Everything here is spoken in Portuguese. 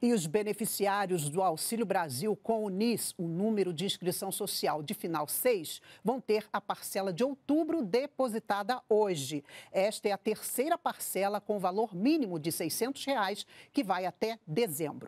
E os beneficiários do Auxílio Brasil com o NIS, o número de inscrição social de final 6, vão ter a parcela de outubro depositada hoje. Esta é a terceira parcela com valor mínimo de R$ 600, reais, que vai até dezembro.